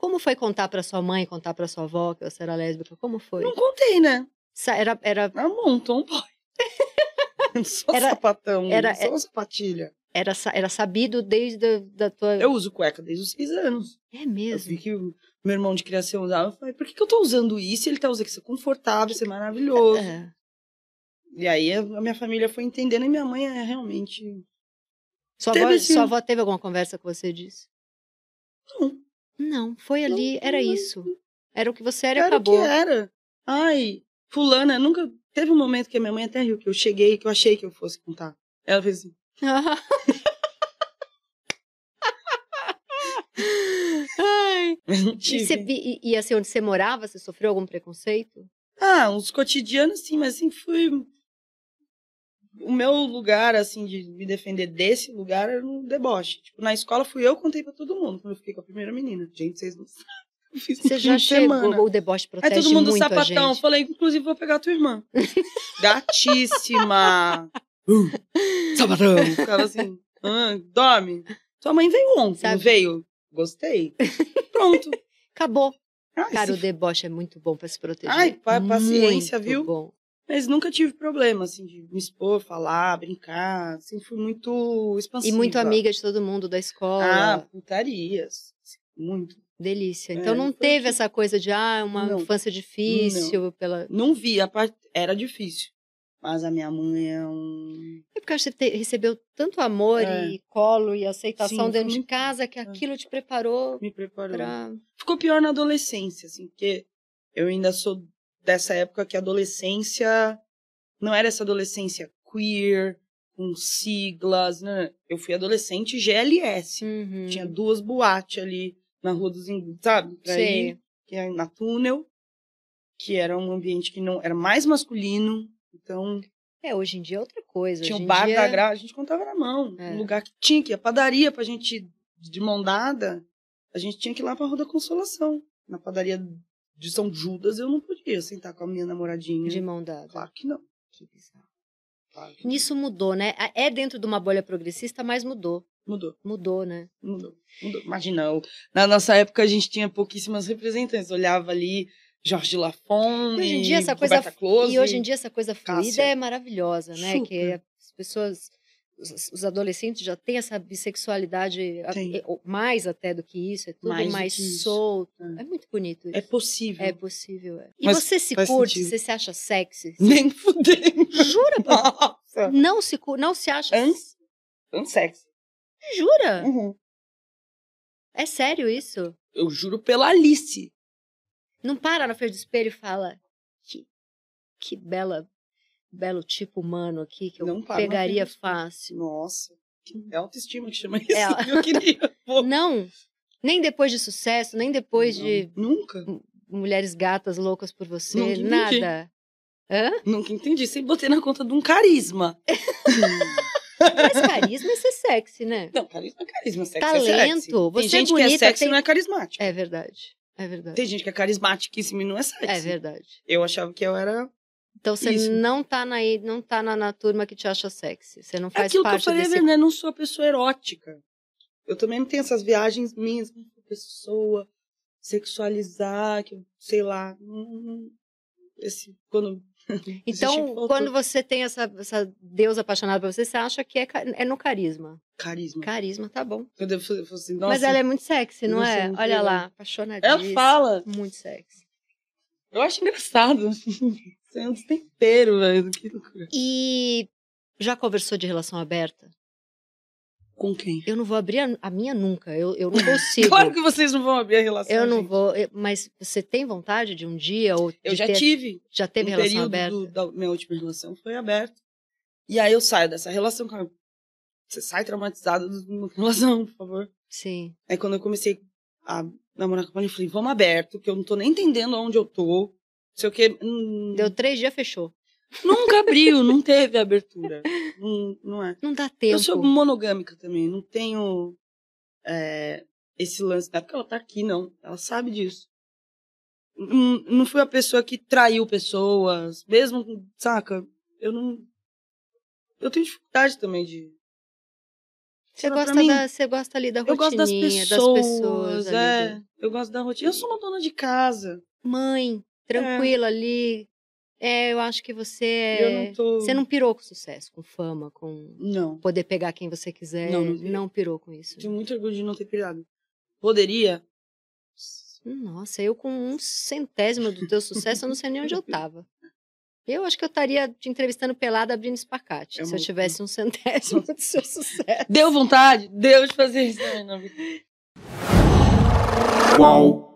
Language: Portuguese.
Como foi contar para sua mãe, contar para sua avó que você era lésbica? Como foi? Não contei, né? era era ah, um montão, não sou era, sapatão, era, não sou é, sapatilha. Era, era sabido desde a, da tua. Eu uso cueca desde os seis anos. É mesmo. Eu vi que o meu irmão de criação usava. Eu falei, por que, que eu tô usando isso? Ele tá usando isso é confortável, isso é maravilhoso. É. E aí a minha família foi entendendo e minha mãe é realmente. Sua, avó, sua avó teve alguma conversa com você disso? Não. Não, foi ali, não, era não. isso. Era o que você era e acabou. Que era. Ai, fulana, nunca. Teve um momento que a minha mãe até riu, que eu cheguei, que eu achei que eu fosse contar. Ela fez assim. Ai. E, você, e, e assim, onde você morava, você sofreu algum preconceito? Ah, uns cotidianos sim, mas assim, fui o meu lugar, assim, de me defender desse lugar era no deboche. Tipo, na escola fui eu contei pra todo mundo quando eu fiquei com a primeira menina. Gente, vocês não sabem. Você já chegou, o deboche protege Aí todo mundo sapatão. Falei, inclusive, vou pegar a tua irmã. Gatíssima. uh, sapatão. Ficava assim, ah, dorme. Sua mãe veio ontem, Sabe? veio. Gostei. Pronto. Acabou. Ai, ah, Cara, se... o deboche é muito bom pra se proteger. Ai, paciência, muito viu? Bom. Mas nunca tive problema, assim, de me expor, falar, brincar. Sempre assim, fui muito expansiva. E muito amiga de todo mundo da escola. Ah, putarias. Assim, muito. Delícia. Então é, não teve essa coisa de, ah, uma não. infância difícil. Não. pela Não vi, a part... era difícil. Mas a minha mãe é um. É porque você recebeu tanto amor é. e colo e aceitação Sim, dentro de casa que é. aquilo te preparou. Me preparou. Pra... Ficou pior na adolescência, assim, porque eu ainda sou dessa época que a adolescência não era essa adolescência queer, com siglas. Né? Eu fui adolescente GLS. Uhum. Tinha duas boates ali na Rua dos Ingleses, sabe? Sim. que é na Túnel, que era um ambiente que não era mais masculino. Então. É, hoje em dia é outra coisa. Tinha o um bar dia... da Graça, a gente contava na mão. É. Um lugar que tinha que ir, a padaria pra gente de mão dada, a gente tinha que ir lá pra Rua da Consolação. Na padaria de São Judas, eu não podia sentar com a minha namoradinha. De mão dada. Claro que não. Que bizarro. Claro Nisso mudou, né? É dentro de uma bolha progressista, mas mudou. Mudou. Mudou, né? Mudou. mudou. Imagina, na nossa época a gente tinha pouquíssimas representantes. Olhava ali Jorge Lafon e, hoje em dia essa coisa Close, E hoje em dia essa coisa fluida Cássia. é maravilhosa, né? Super. Que as pessoas os, adolescentes já têm essa bissexualidade mais até do que isso, é tudo mais, mais solto. É. é. muito bonito é isso. É possível. É possível, é. E você se curte, sentido. você se acha sexy? Nem fudendo. Jura? Nossa. Não se, não se acha... Ans, sexy Jura? Uhum. É sério isso? Eu juro pela Alice. Não para na frente do espelho e fala que, que bela belo tipo humano aqui que eu não, pegaria não fácil. Nossa, é autoestima que chama é, isso. É. Eu queria. Não, nem depois de sucesso, nem depois não, de. Nunca. Mulheres gatas loucas por você, nunca nada. Hã? Nunca entendi. Sem botei na conta de um carisma. Mas carisma é ser sexy, né? Não, carisma é carisma. Sexy é Talento. É você tem gente é bonita, que é sexy tem... não é carismático. É verdade. É verdade. Tem gente que é carismática e não é sexy. É verdade. Eu achava que eu era então você Isso. não tá, na, não tá na, na, turma que te acha sexy. Você não é faz Aquilo parte que eu falei, desse... né? Não sou a pessoa erótica. Eu também não tenho essas viagens minhas com pessoa, sexualizar, que sei lá. esse, quando então, tipo quando você tem essa, essa deusa apaixonada por você, você acha que é, é no carisma. Carisma. Carisma, tá bom. Eu devo, assim, Mas ela é muito sexy, não nossa, é? Olha lá, apaixonadíssima. Ela fala. Muito sexy. Eu acho engraçado. Isso é um destempero, velho. Né? Que E já conversou de relação aberta? Com quem? Eu não vou abrir a, a minha nunca. Eu, eu não consigo. claro que vocês não vão abrir a relação. Eu não gente. vou. mas você tem vontade de um dia? Ou eu já ter, tive. Já teve um relação aberta? Do, da minha última relação foi aberta. E aí eu saio dessa relação. Cara, você sai traumatizado de uma relação, por favor. Sim. Aí quando eu comecei a namorar com a eu falei, vamos aberto, que eu não tô nem entendendo onde eu tô sei o que. Hum... Deu três dias, fechou. Nunca abriu, não teve abertura. Não, não é. Não dá tempo. Eu sou monogâmica também, não tenho é, esse lance. Não é porque ela tá aqui, não. Ela sabe disso. Não, não fui a pessoa que traiu pessoas, mesmo, saca? Eu não. Eu tenho dificuldade também de. Você gosta, mim, da, você gosta ali da rotina. Eu gosto das pessoas. Das pessoas é, eu gosto da rotina. Eu sou uma dona de casa. Mãe. É. tranquilo é. ali. É, eu acho que você. Não tô... Você não pirou com sucesso, com fama, com não. poder pegar quem você quiser. Não, não, não pirou com isso. Tenho muito orgulho de não ter pirado. Poderia. Nossa, eu com um centésimo do teu sucesso, eu não sei nem onde eu tava. Eu acho que eu estaria te entrevistando pelada abrindo espacate, é se eu tivesse um centésimo do seu sucesso. Deu vontade? Deus fazer isso. Qual?